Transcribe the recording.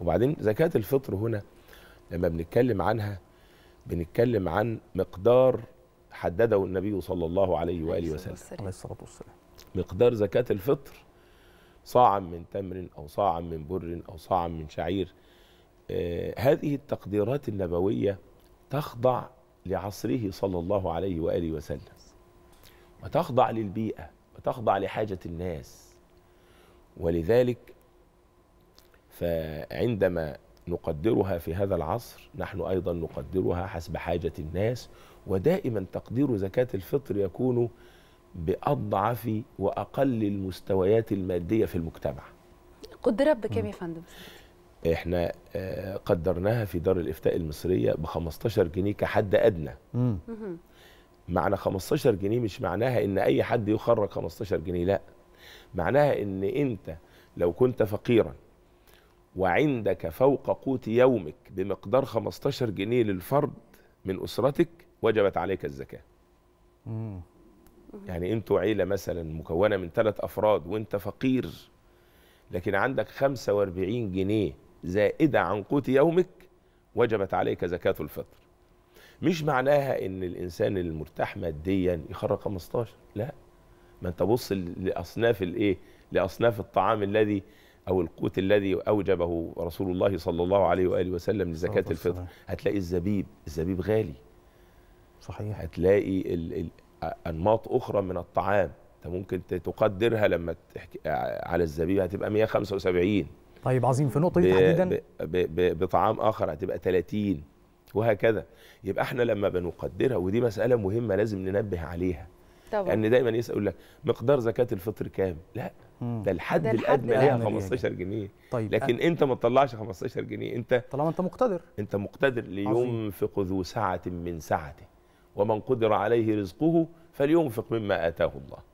وبعدين زكاة الفطر هنا لما بنتكلم عنها بنتكلم عن مقدار حدده النبي صلى الله عليه وآله وسلم عليه الصلاة والسلام مقدار زكاة الفطر صاعا من تمر أو صاعا من بر أو صاعا من شعير آه هذه التقديرات النبوية تخضع لعصره صلى الله عليه وآله وسلم وتخضع للبيئة وتخضع لحاجة الناس ولذلك فعندما نقدرها في هذا العصر نحن ايضا نقدرها حسب حاجه الناس ودائما تقدير زكاه الفطر يكون باضعف واقل المستويات الماديه في المجتمع. قدرت بكام يا فندم؟ احنا آه، قدرناها في دار الافتاء المصريه ب 15 جنيه كحد ادنى. مم. معنى 15 جنيه مش معناها ان اي حد يخرج 15 جنيه لا. معناها ان انت لو كنت فقيرا وعندك فوق قوت يومك بمقدار 15 جنيه للفرد من أسرتك وجبت عليك الزكاة يعني انتوا عيلة مثلا مكونة من ثلاث أفراد وانت فقير لكن عندك 45 جنيه زائدة عن قوت يومك وجبت عليك زكاة الفطر مش معناها ان الانسان المرتاح ماديا يخرج 15 لا ما انت بص لاصناف الايه لاصناف الطعام الذي او القوت الذي اوجبه رسول الله صلى الله عليه واله وسلم لزكاه الفطر هتلاقي الزبيب الزبيب غالي صحيح هتلاقي الـ الـ انماط اخرى من الطعام انت ممكن تقدرها لما تحكي على الزبيب هتبقى 175 طيب عظيم في نقطه تحديدا بطعام اخر هتبقى 30 وهكذا يبقى احنا لما بنقدرها ودي مساله مهمه لازم ننبه عليها طبعا. لان دايما يسال لك مقدار زكاه الفطر كام لا ده الحد الادنى يعني. ليها 15 يعني. جنيه طيب لكن أه. انت ما تطلعش 15 جنيه انت طالما انت مقتدر انت مقتدر لينفق ذو سعه من سعته ومن قدر عليه رزقه فلينفق مما اتاه الله